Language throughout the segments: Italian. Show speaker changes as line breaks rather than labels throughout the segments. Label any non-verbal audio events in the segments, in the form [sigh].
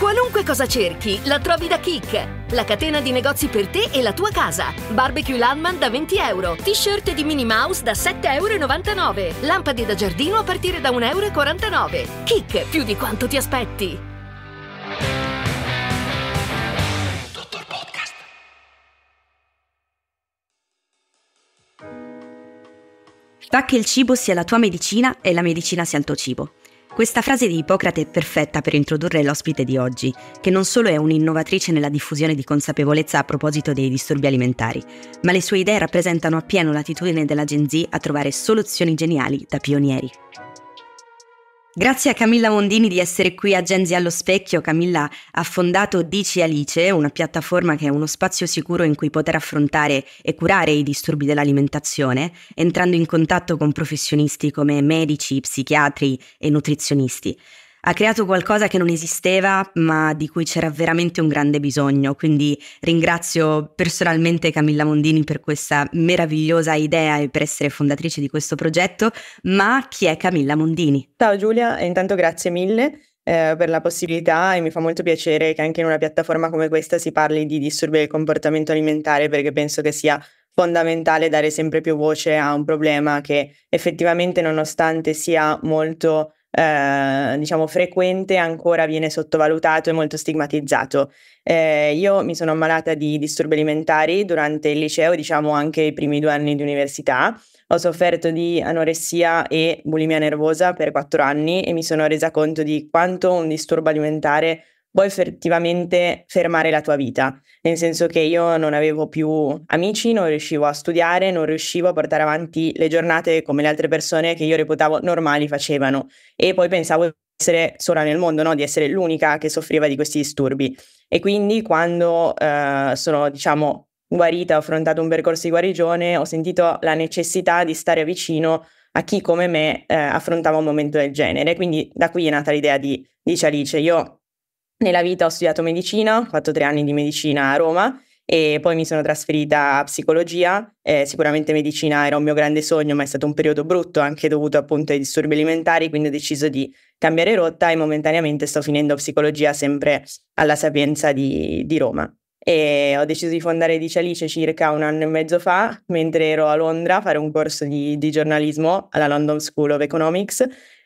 Qualunque cosa cerchi, la trovi da Kik. La catena di negozi per te e la tua casa. Barbecue Landman da 20 euro. T-shirt di Minnie Mouse da 7,99 euro. Lampade da giardino a partire da 1,49 euro. Kik, più di quanto ti aspetti. Dottor Podcast. Da che il cibo sia la tua medicina e la medicina sia il tuo cibo. Questa frase di Ippocrate è perfetta per introdurre l'ospite di oggi, che non solo è un'innovatrice nella diffusione di consapevolezza a proposito dei disturbi alimentari, ma le sue idee rappresentano appieno l'attitudine della Gen Z a trovare soluzioni geniali da pionieri. Grazie a Camilla Mondini di essere qui a Genzi allo specchio. Camilla ha fondato Dici Alice, una piattaforma che è uno spazio sicuro in cui poter affrontare e curare i disturbi dell'alimentazione, entrando in contatto con professionisti come medici, psichiatri e nutrizionisti. Ha creato qualcosa che non esisteva, ma di cui c'era veramente un grande bisogno, quindi ringrazio personalmente Camilla Mondini per questa meravigliosa idea e per essere fondatrice di questo progetto, ma
chi è Camilla Mondini? Ciao Giulia, intanto grazie mille eh, per la possibilità e mi fa molto piacere che anche in una piattaforma come questa si parli di disturbi del comportamento alimentare perché penso che sia fondamentale dare sempre più voce a un problema che effettivamente nonostante sia molto eh, diciamo frequente ancora viene sottovalutato e molto stigmatizzato. Eh, io mi sono ammalata di disturbi alimentari durante il liceo, diciamo anche i primi due anni di università. Ho sofferto di anoressia e bulimia nervosa per quattro anni e mi sono resa conto di quanto un disturbo alimentare può effettivamente fermare la tua vita nel senso che io non avevo più amici, non riuscivo a studiare, non riuscivo a portare avanti le giornate come le altre persone che io reputavo normali facevano e poi pensavo di essere sola nel mondo, no? di essere l'unica che soffriva di questi disturbi. E quindi quando eh, sono, diciamo, guarita, ho affrontato un percorso di guarigione, ho sentito la necessità di stare vicino a chi come me eh, affrontava un momento del genere. Quindi da qui è nata l'idea di Dice Alice. Io nella vita ho studiato medicina, ho fatto tre anni di medicina a Roma e poi mi sono trasferita a psicologia. Eh, sicuramente medicina era un mio grande sogno, ma è stato un periodo brutto anche dovuto appunto ai disturbi alimentari, quindi ho deciso di cambiare rotta e momentaneamente sto finendo psicologia sempre alla Sapienza di, di Roma. E ho deciso di fondare Dice Alice circa un anno e mezzo fa, mentre ero a Londra a fare un corso di, di giornalismo alla London School of Economics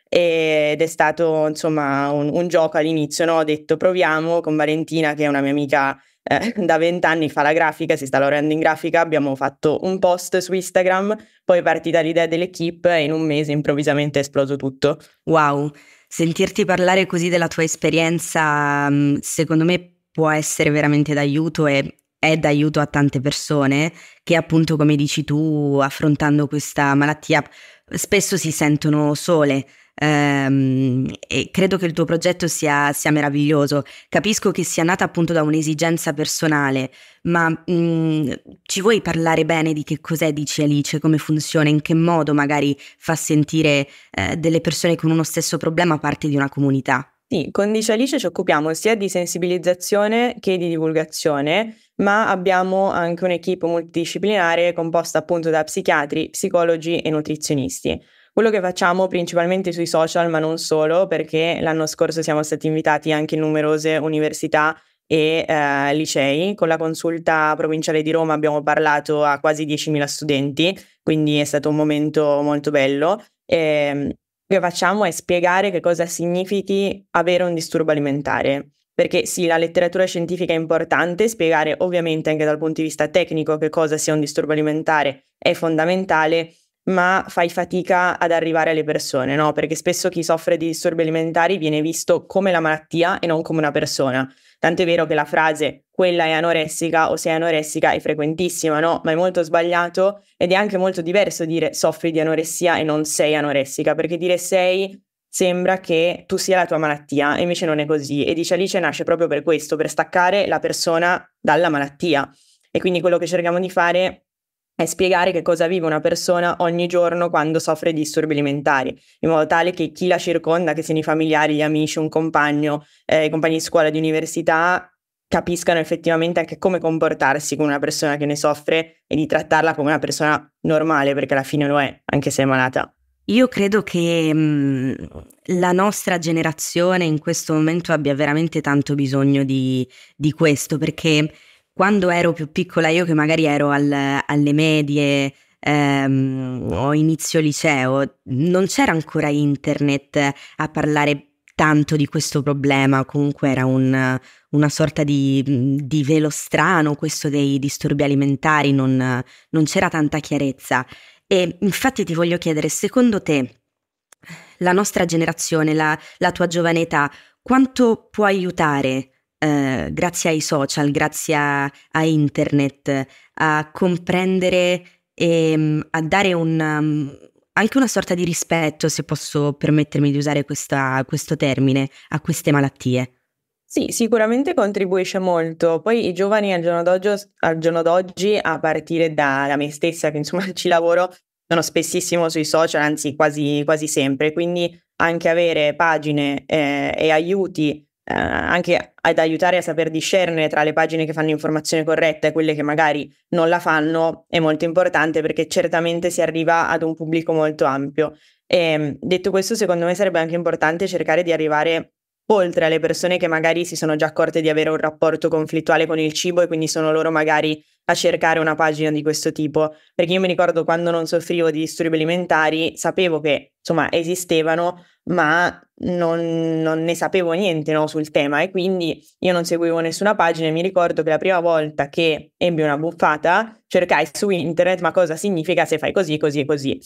ed è stato insomma un, un gioco all'inizio, no? ho detto proviamo con Valentina che è una mia amica eh, da vent'anni, fa la grafica, si sta laureando in grafica, abbiamo fatto un post su Instagram, poi è partita l'idea dell'equipe e in un mese improvvisamente è esploso tutto. Wow, sentirti parlare così della tua esperienza
mm, secondo me può essere veramente d'aiuto e è d'aiuto a tante persone che appunto come dici tu affrontando questa malattia spesso si sentono sole ehm, e credo che il tuo progetto sia, sia, meraviglioso. Capisco che sia nata appunto da un'esigenza personale, ma mh, mm, ci vuoi parlare bene di che cos'è Dici Alice, come funziona, in che modo magari fa sentire eh, delle persone con uno stesso problema parte di una comunità?
Sì, con Dice Alice ci occupiamo sia di sensibilizzazione che di divulgazione, ma abbiamo anche un'equipe multidisciplinare composta appunto da psichiatri, psicologi e nutrizionisti quello che facciamo principalmente sui social, ma non solo, perché l'anno scorso siamo stati invitati anche in numerose università e eh, licei. Con la consulta provinciale di Roma abbiamo parlato a quasi 10.000 studenti, quindi è stato un momento molto bello. E, ehm, che facciamo è spiegare che cosa significhi avere un disturbo alimentare. Perché sì, la letteratura scientifica è importante, spiegare ovviamente anche dal punto di vista tecnico che cosa sia un disturbo alimentare è fondamentale, ma fai fatica ad arrivare alle persone, no? Perché spesso chi soffre di disturbi alimentari viene visto come la malattia e non come una persona. Tanto è vero che la frase quella è anoressica o sei anoressica è frequentissima, no? Ma è molto sbagliato ed è anche molto diverso dire soffri di anoressia e non sei anoressica, perché dire sei sembra che tu sia la tua malattia, e invece non è così. E dice Alice nasce proprio per questo, per staccare la persona dalla malattia. E quindi quello che cerchiamo di fare è spiegare che cosa vive una persona ogni giorno quando soffre di disturbi alimentari, in modo tale che chi la circonda, che siano i familiari, gli amici, un compagno, eh, i compagni di scuola, di università, capiscano effettivamente anche come comportarsi con una persona che ne soffre e di trattarla come una persona normale, perché alla fine lo è, anche se è malata. Io credo
che mh, mm, la nostra generazione in questo momento abbia veramente tanto bisogno di, di questo, perché quando ero più piccola, io che magari ero al, alle medie ehm, o inizio liceo, non c'era ancora internet a parlare tanto di questo problema, comunque era un, una sorta di, di, velo strano questo dei disturbi alimentari, non, non c'era tanta chiarezza. E infatti ti voglio chiedere, secondo te la nostra generazione, la, la tua giovane età, quanto può aiutare eh, grazie ai social, grazie a, a, internet, a comprendere e mm, a dare un, um, anche una sorta di rispetto, se posso permettermi di usare questa, questo termine, a queste malattie.
Sì, sicuramente contribuisce molto. Poi i giovani al giorno, al giorno d'oggi, a partire da, da me stessa, che insomma [laughs] ci lavoro, sono spessissimo sui social, anzi quasi, quasi sempre. Quindi anche avere pagine eh, e aiuti eh, anche ad aiutare a saper discernere tra le pagine che fanno informazione corretta e quelle che magari non la fanno è molto importante perché certamente si arriva ad un pubblico molto ampio. E, ehm, detto questo, secondo me sarebbe anche importante cercare di arrivare oltre alle persone che magari si sono già accorte di avere un rapporto conflittuale con il cibo e quindi sono loro magari a cercare una pagina di questo tipo, perché io mi ricordo quando non soffrivo di disturbi alimentari, sapevo che insomma esistevano, ma non, non ne sapevo niente no, sul tema e quindi io non seguivo nessuna pagina e mi ricordo che la prima volta che ebbi una buffata cercai su internet ma cosa significa se fai così, così e così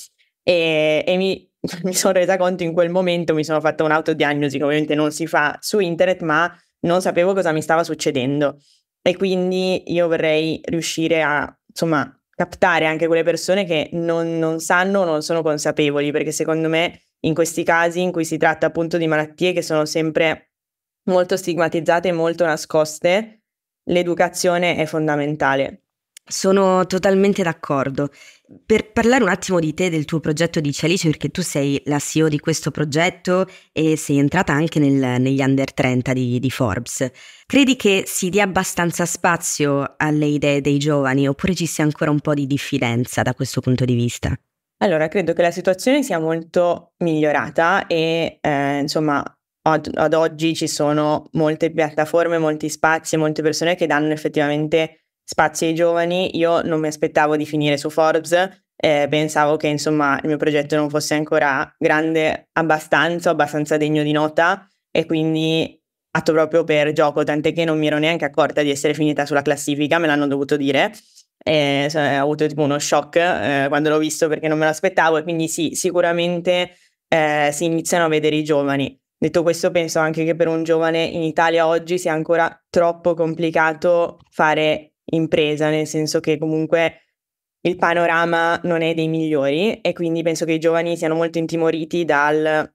e, e mi, [laughs] mi sono resa conto in quel momento, mi sono fatta un'autodiagnosi che ovviamente non si fa su internet, ma non sapevo cosa mi stava succedendo e quindi io vorrei riuscire a, insomma, captare anche quelle persone che non, non sanno o non sono consapevoli, perché secondo me in questi casi in cui si tratta appunto di malattie che sono sempre molto stigmatizzate e molto nascoste, l'educazione è fondamentale. Sono
totalmente d'accordo. Per parlare un attimo di te, del tuo progetto di Cialice, perché tu sei la CEO di questo progetto e sei entrata anche nel, negli under 30 di, di, Forbes, credi che si dia abbastanza spazio alle idee dei giovani oppure ci sia ancora un po' di diffidenza da questo punto di vista?
Allora, credo che la situazione sia molto migliorata e eh, insomma ad, ad oggi ci sono molte piattaforme, molti spazi, molte persone che danno effettivamente spazi ai giovani, io non mi aspettavo di finire su Forbes, eh, pensavo che insomma il mio progetto non fosse ancora grande abbastanza, abbastanza degno di nota e quindi atto proprio per gioco, tant'è che non mi ero neanche accorta di essere finita sulla classifica, me l'hanno dovuto dire. E, ho avuto tipo uno shock eh, quando l'ho visto perché non me l'aspettavo e quindi sì, sicuramente eh, si iniziano a vedere i giovani. Detto questo, penso anche che per un giovane in Italia oggi sia ancora troppo complicato fare impresa, nel senso che comunque il panorama non è dei migliori e quindi penso che i giovani siano molto intimoriti dal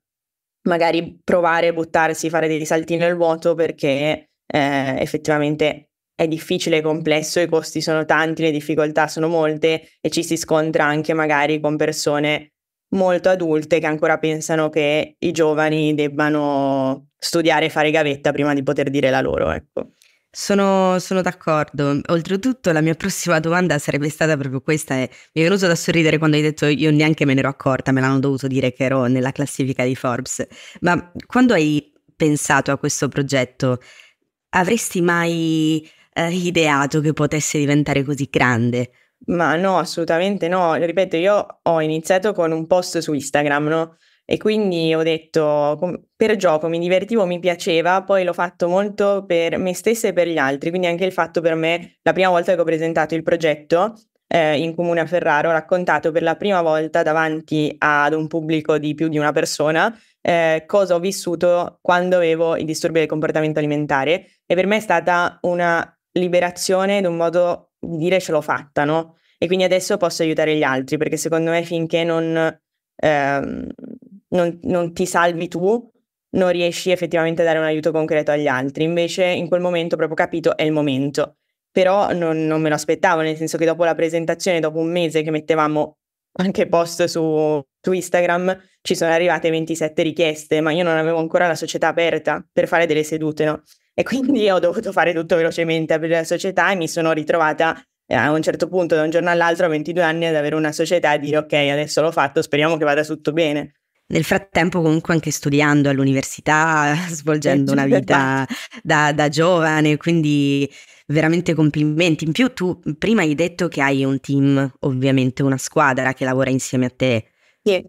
magari provare, buttarsi, fare dei salti nel vuoto perché eh, effettivamente è difficile, e complesso, i costi sono tanti, le difficoltà sono molte e ci si scontra anche magari con persone molto adulte che ancora pensano che i giovani debbano studiare e fare gavetta prima di poter dire la loro. Ecco.
Sono, sono, d'accordo. Oltretutto, la mia prossima domanda sarebbe stata proprio questa. E mi è venuto da sorridere quando hai detto io neanche me ne ero accorta, me l'hanno dovuto dire che ero nella classifica di Forbes. Ma quando hai pensato a questo progetto, avresti mai eh, ideato che potesse diventare così grande?
Ma no, assolutamente no. Ripeto, io ho iniziato con un post su Instagram, no? E quindi ho detto, per gioco mi divertivo, mi piaceva, poi l'ho fatto molto per me stessa e per gli altri, quindi anche il fatto per me, la prima volta che ho presentato il progetto eh, in Comune a Ferrara, ho raccontato per la prima volta davanti ad un pubblico di più di una persona eh, cosa ho vissuto quando avevo i disturbi del comportamento alimentare e per me è stata una liberazione ed un modo di dire ce l'ho fatta, no? E quindi adesso posso aiutare gli altri, perché secondo me finché non... Ehm, non, non ti salvi tu, non riesci effettivamente a dare un aiuto concreto agli altri. Invece in quel momento ho proprio capito è il momento. Però non, non, me lo aspettavo, nel senso che dopo la presentazione, dopo un mese che mettevamo anche post su, su Instagram, ci sono arrivate 27 richieste, ma io non avevo ancora la società aperta per fare delle sedute, no? E quindi ho dovuto fare tutto velocemente, aprire la società e mi sono ritrovata eh, a un certo punto, da un giorno all'altro, a 22 anni, ad avere una società e dire ok, adesso l'ho fatto, speriamo che vada tutto bene nel
frattempo comunque anche studiando all'università, [laughs] svolgendo certo, una vita da, da giovane, quindi veramente complimenti. In più tu prima hai detto che hai un team, ovviamente una squadra che lavora insieme a te. Yeah.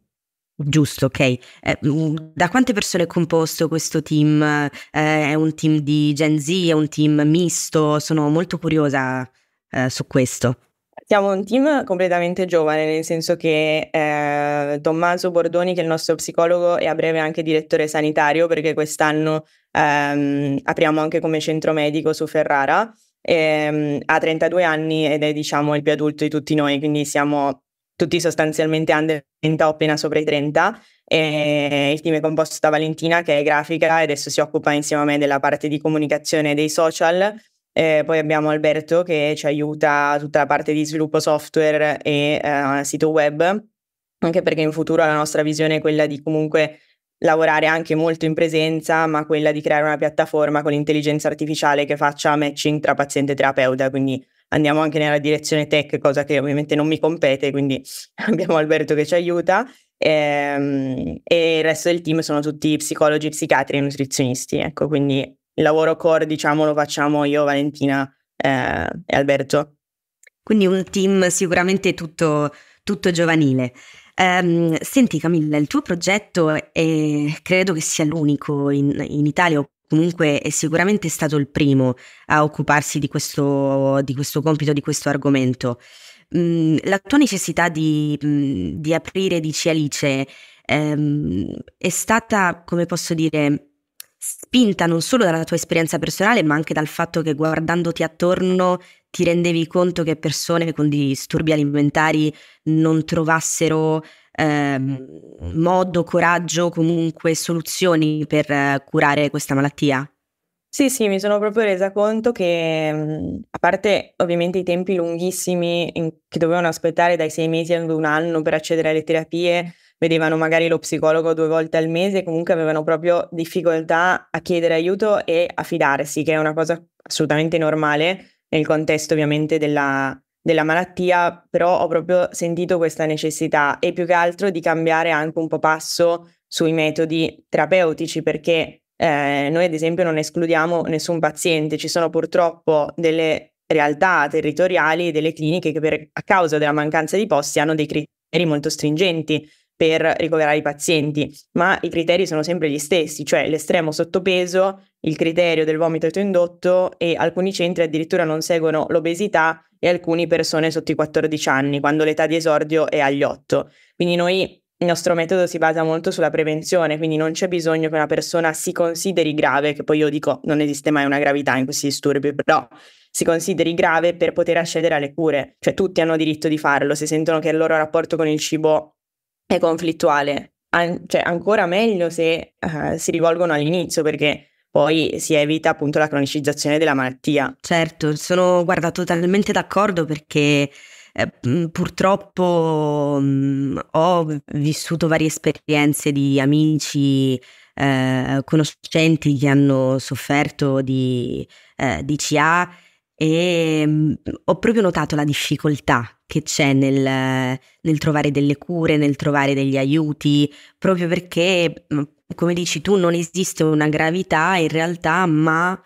Giusto, ok. Eh, mm, da quante persone è composto questo team? Eh, è un team di Gen Z, è un team misto? Sono molto curiosa eh, su questo.
Siamo un team completamente giovane, nel senso che eh, Tommaso Bordoni, che è il nostro psicologo e a breve anche direttore sanitario, perché quest'anno ehm, apriamo anche come centro medico su Ferrara, ehm, ha 32 anni ed è diciamo il più adulto di tutti noi, quindi siamo tutti sostanzialmente under 30 o appena sopra i 30. E il team è composto da Valentina che è grafica e adesso si occupa insieme a me della parte di comunicazione dei social eh, poi abbiamo Alberto che ci aiuta tutta la parte di sviluppo software e eh, sito web, anche perché in futuro la nostra visione è quella di comunque lavorare anche molto in presenza, ma quella di creare una piattaforma con intelligenza artificiale che faccia matching tra paziente e terapeuta, quindi andiamo anche nella direzione tech, cosa che ovviamente non mi compete, quindi [laughs] abbiamo Alberto che ci aiuta ehm, e il resto del team sono tutti psicologi, psichiatri e nutrizionisti, ecco, quindi il lavoro core, diciamo, lo facciamo io, Valentina eh, e Alberto. Quindi un team
sicuramente tutto, tutto giovanile. Um, senti Camilla, il tuo progetto è, credo che sia l'unico in, in Italia o comunque è sicuramente stato il primo a occuparsi di questo, di questo compito, di questo argomento. Mm, la tua necessità di, mm, di aprire, dici Alice, ehm, è stata, come posso dire, spinta non solo dalla tua esperienza personale, ma anche dal fatto che guardandoti attorno ti rendevi conto che persone con disturbi alimentari non trovassero eh, modo, coraggio, comunque soluzioni per eh, curare questa malattia?
Sì, sì, mi sono proprio resa conto che, mm, a parte ovviamente i tempi lunghissimi in, che dovevano aspettare dai sei mesi ad un anno per accedere alle terapie, vedevano magari lo psicologo due volte al mese, comunque avevano proprio difficoltà a chiedere aiuto e a fidarsi, che è una cosa assolutamente normale nel contesto ovviamente della, della malattia, però ho proprio sentito questa necessità e più che altro di cambiare anche un po' passo sui metodi terapeutici perché eh, noi ad esempio non escludiamo nessun paziente, ci sono purtroppo delle realtà territoriali delle cliniche che per, a causa della mancanza di posti hanno dei criteri molto stringenti per ricoverare i pazienti, ma i criteri sono sempre gli stessi, cioè l'estremo sottopeso, il criterio del vomito indotto e alcuni centri addirittura non seguono l'obesità e alcune persone sotto i 14 anni, quando l'età di esordio è agli 8. Quindi noi il nostro metodo si basa molto sulla prevenzione, quindi non c'è bisogno che una persona si consideri grave, che poi io dico non esiste mai una gravità in questi disturbi, però si consideri grave per poter accedere alle cure, cioè tutti hanno diritto di farlo, se sentono che il loro rapporto con il cibo è conflittuale, An- cioè ancora meglio se uh, si rivolgono all'inizio perché poi si evita appunto la cronicizzazione della malattia.
Certo, sono guarda totalmente d'accordo perché eh, purtroppo mh, ho vissuto varie esperienze di amici eh, conoscenti che hanno sofferto di, eh, di CA e ehm, ho proprio notato la difficoltà che c'è nel, nel, trovare delle cure, nel trovare degli aiuti, proprio perché, mm, come dici tu, non esiste una gravità in realtà, ma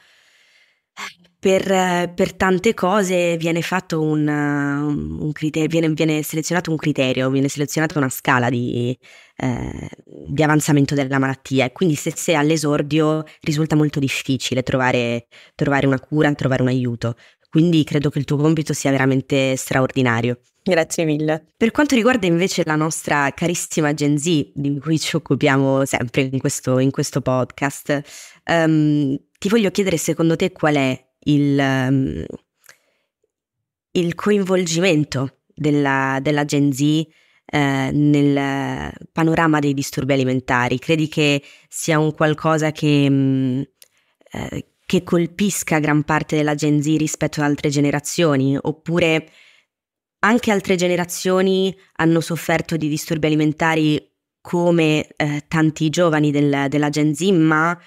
per, per, tante cose viene, un, uh, un criterio, viene, viene selezionato un criterio, viene selezionata una scala di, eh, di, avanzamento della malattia e quindi se, sei all'esordio risulta molto difficile trovare, trovare una cura, trovare un aiuto. Quindi credo che il tuo compito sia veramente straordinario. Grazie mille. Per quanto riguarda invece la nostra carissima Gen Z, di cui ci occupiamo sempre in questo, in questo podcast, um, ti voglio chiedere secondo te qual è il, ehm, il coinvolgimento della, della Gen Z eh, nel panorama dei disturbi alimentari. Credi che sia un qualcosa che, mh, mm, eh, che colpisca gran parte della Gen Z rispetto ad altre generazioni? Oppure anche altre generazioni hanno sofferto di disturbi alimentari come eh, tanti giovani del, della Gen Z, ma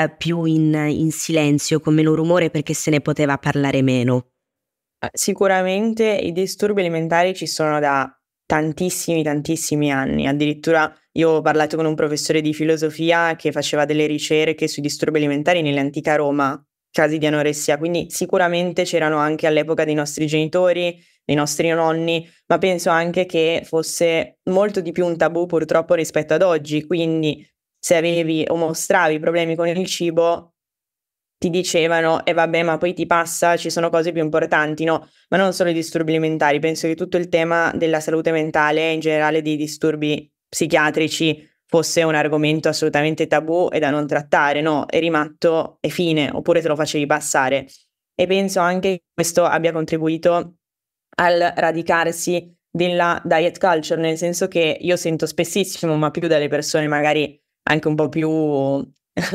eh, più in, in silenzio, con meno rumore perché se ne poteva parlare meno?
Eh, sicuramente i disturbi alimentari ci sono da tantissimi, tantissimi anni. Addirittura io ho parlato con un professore di filosofia che faceva delle ricerche sui disturbi alimentari nell'antica Roma, casi di anoressia, quindi sicuramente c'erano anche all'epoca dei nostri genitori, dei nostri nonni, ma penso anche che fosse molto di più un tabù purtroppo rispetto ad oggi, quindi se avevi o mostravi problemi con il cibo, ti dicevano e eh vabbè ma poi ti passa, ci sono cose più importanti, no? Ma non solo i disturbi alimentari, penso che tutto il tema della salute mentale e in generale dei disturbi psichiatrici fosse un argomento assolutamente tabù e da non trattare, no? Eri matto e fine, oppure te lo facevi passare. E penso anche che questo abbia contribuito al radicarsi della diet culture, nel senso che io sento spessissimo, ma più dalle persone magari anche un po' più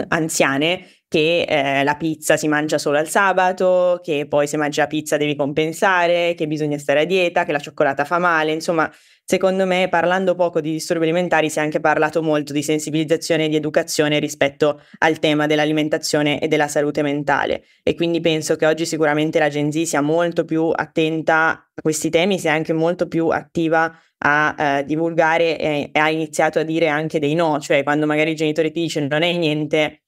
anziane che eh, la pizza si mangia solo al sabato, che poi se mangi la pizza devi compensare, che bisogna stare a dieta, che la cioccolata fa male, insomma, secondo me parlando poco di disturbi alimentari si è anche parlato molto di sensibilizzazione e di educazione rispetto al tema dell'alimentazione e della salute mentale e quindi penso che oggi sicuramente la Gen Z sia molto più attenta a questi temi, sia anche molto più attiva a eh, divulgare e, e ha iniziato a dire anche dei no, cioè quando magari il genitore ti dice non è niente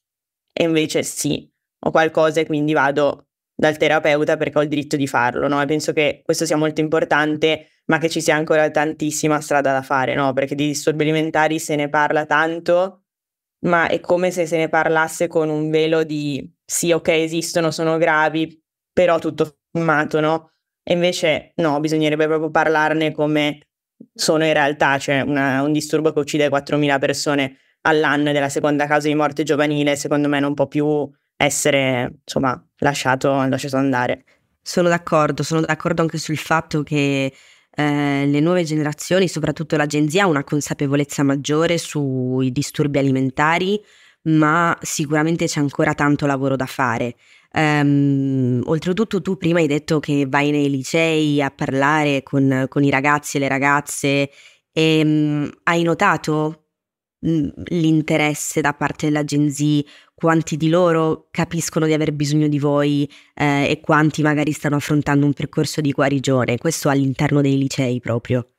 e invece sì, ho qualcosa e quindi vado dal terapeuta perché ho il diritto di farlo, no? E penso che questo sia molto importante, ma che ci sia ancora tantissima strada da fare, no? Perché di disturbi alimentari se ne parla tanto, ma è come se se ne parlasse con un velo di sì, ok, esistono, sono gravi, però tutto sommato, no? E invece no, bisognerebbe proprio parlarne come sono in realtà cioè una, un disturbo che uccide 4.000 persone all'anno ed è la seconda causa di morte giovanile, secondo me non può più essere insomma,
lasciato,
lasciato andare.
Sono d'accordo, sono d'accordo anche sul fatto che eh, le nuove generazioni, soprattutto la Gen Z, ha una consapevolezza maggiore sui disturbi alimentari, ma sicuramente c'è ancora tanto lavoro da fare. Um, oltretutto tu prima hai detto che vai nei licei a parlare con, con i ragazzi e le ragazze e um, hai notato mm, l'interesse da parte della Gen Z, quanti di loro capiscono di aver bisogno di voi eh, e quanti magari stanno affrontando un percorso di guarigione, questo all'interno dei licei proprio.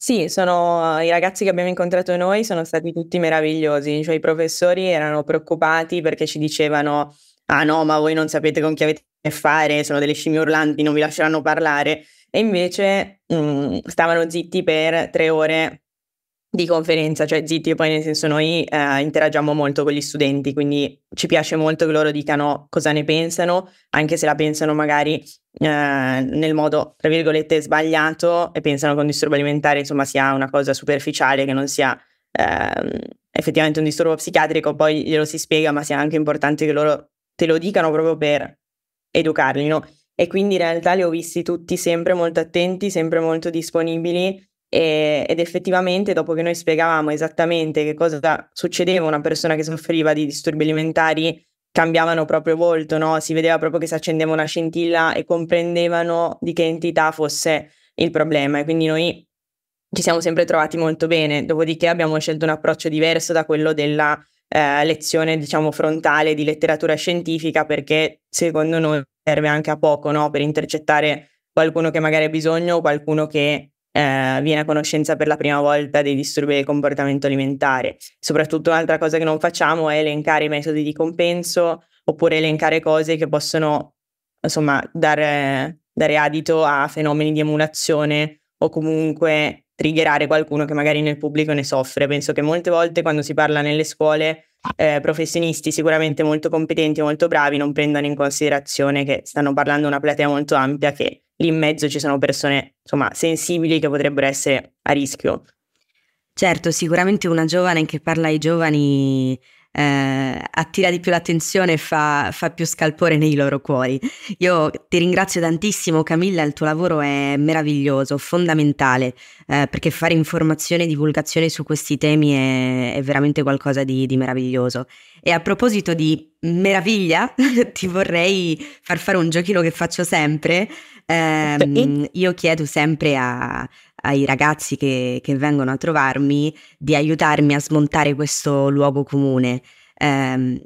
Sì, sono eh, i ragazzi che abbiamo incontrato noi sono stati tutti meravigliosi, cioè i professori erano preoccupati perché ci dicevano "Ah no, ma voi non sapete con chi avete a che fare, sono delle scimmie urlanti, non vi lasceranno parlare". E invece mh, mm, stavano zitti per tre ore di conferenza, cioè zitti, poi nel senso noi eh, interagiamo molto con gli studenti, quindi ci piace molto che loro dicano cosa ne pensano, anche se la pensano magari eh, nel modo, tra virgolette, sbagliato e pensano che un disturbo alimentare insomma sia una cosa superficiale, che non sia eh, effettivamente un disturbo psichiatrico, poi glielo si spiega, ma sia anche importante che loro te lo dicano proprio per educarli, no? E quindi in realtà li ho visti tutti sempre molto attenti, sempre molto disponibili e, ed effettivamente dopo che noi spiegavamo esattamente che cosa succedeva a una persona che soffriva di disturbi alimentari, cambiavano proprio volto, no? si vedeva proprio che si accendeva una scintilla e comprendevano di che entità fosse il problema e quindi noi ci siamo sempre trovati molto bene, dopodiché abbiamo scelto un approccio diverso da quello della eh, lezione diciamo frontale di letteratura scientifica perché secondo noi serve anche a poco no? per intercettare qualcuno che magari ha bisogno o qualcuno che eh, viene a conoscenza per la prima volta dei disturbi del comportamento alimentare. Soprattutto un'altra cosa che non facciamo è elencare i metodi di compenso oppure elencare cose che possono insomma dare, dare adito a fenomeni di emulazione o comunque triggerare qualcuno che magari nel pubblico ne soffre. Penso che molte volte quando si parla nelle scuole eh, professionisti sicuramente molto competenti, e molto bravi, non prendano in considerazione che stanno parlando una platea molto ampia, che lì in mezzo ci sono persone insomma, sensibili che potrebbero essere a rischio.
Certo, sicuramente una giovane che parla ai giovani eh, attira di più l'attenzione e fa, fa, più scalpore nei loro cuori. Io ti ringrazio tantissimo Camilla, il tuo lavoro è meraviglioso, fondamentale, eh, perché fare informazione e divulgazione su questi temi è, è veramente qualcosa di, di meraviglioso. E a proposito di meraviglia, [laughs] ti vorrei far fare un giochino che faccio sempre. Eh, io chiedo sempre a, ai ragazzi che, che vengono a trovarmi di aiutarmi a smontare questo luogo comune. Eh,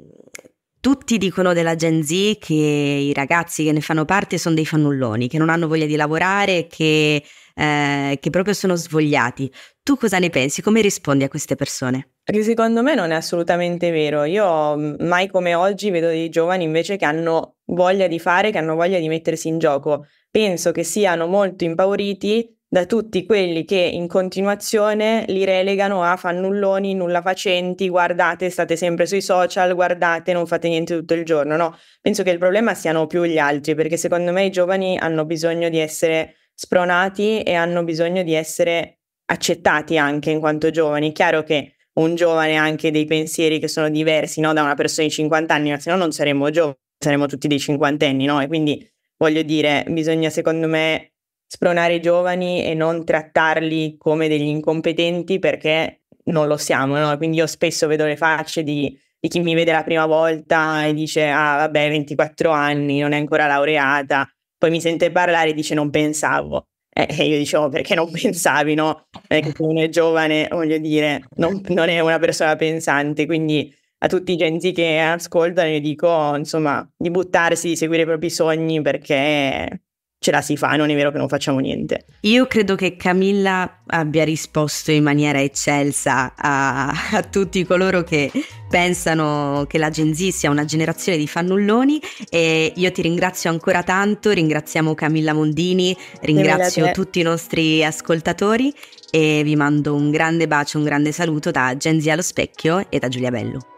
tutti dicono della Gen Z che i ragazzi che ne fanno parte sono dei fannulloni, che non hanno voglia di lavorare, che, eh, che proprio sono svogliati. Tu cosa ne pensi? Come rispondi a queste persone?
Secondo me non è assolutamente vero. Io mm, mai come oggi vedo dei giovani invece che hanno voglia di fare, che hanno voglia di mettersi in gioco. Penso che siano molto impauriti da tutti quelli che in continuazione li relegano a fannulloni, nulla facenti, guardate, state sempre sui social, guardate, non fate niente tutto il giorno. No, penso che il problema siano più gli altri, perché secondo me i giovani hanno bisogno di essere spronati e hanno bisogno di essere accettati anche in quanto giovani. Chiaro che un giovane ha anche dei pensieri che sono diversi no? da una persona di 50 anni, ma se no non saremmo giovani, saremmo tutti dei cinquantenni, no? E quindi voglio dire, bisogna secondo me spronare i giovani e non trattarli come degli incompetenti perché non lo siamo. No? Quindi io spesso vedo le facce di, di, chi mi vede la prima volta e dice ah vabbè 24 anni, non è ancora laureata, poi mi sente parlare e dice non pensavo. Eh, e io dicevo oh, perché non [laughs] pensavi, no? Perché eh, uno è giovane, voglio dire, non, non è una persona pensante, quindi a tutti i Gen che ascoltano io dico insomma di buttarsi, di seguire i propri sogni perché ce la si fa, non è vero che non facciamo niente. Io
credo che Camilla abbia risposto in maniera eccelsa a, a tutti coloro che pensano che la Gen Z sia una generazione di fannulloni e io ti ringrazio ancora tanto, ringraziamo Camilla Mondini, ringrazio tutti i nostri ascoltatori e vi mando un grande bacio, un grande saluto da Gen Z allo specchio e da Giulia Bello.